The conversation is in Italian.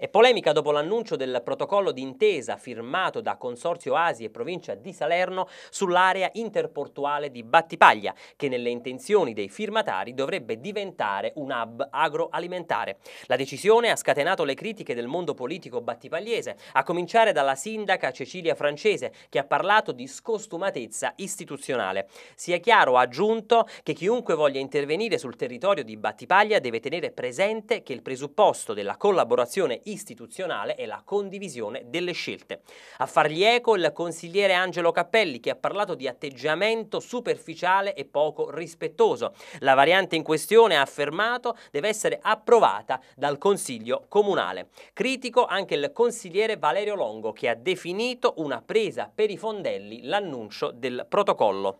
È polemica dopo l'annuncio del protocollo d'intesa firmato da Consorzio Asi e Provincia di Salerno sull'area interportuale di Battipaglia, che nelle intenzioni dei firmatari dovrebbe diventare un hub agroalimentare. La decisione ha scatenato le critiche del mondo politico battipagliese, a cominciare dalla sindaca Cecilia Francese, che ha parlato di scostumatezza istituzionale. Sia chiaro, ha aggiunto, che chiunque voglia intervenire sul territorio di Battipaglia deve tenere presente che il presupposto della collaborazione istituzionale e la condivisione delle scelte. A fargli eco il consigliere Angelo Cappelli che ha parlato di atteggiamento superficiale e poco rispettoso. La variante in questione, ha affermato, deve essere approvata dal Consiglio Comunale. Critico anche il consigliere Valerio Longo che ha definito una presa per i fondelli l'annuncio del protocollo.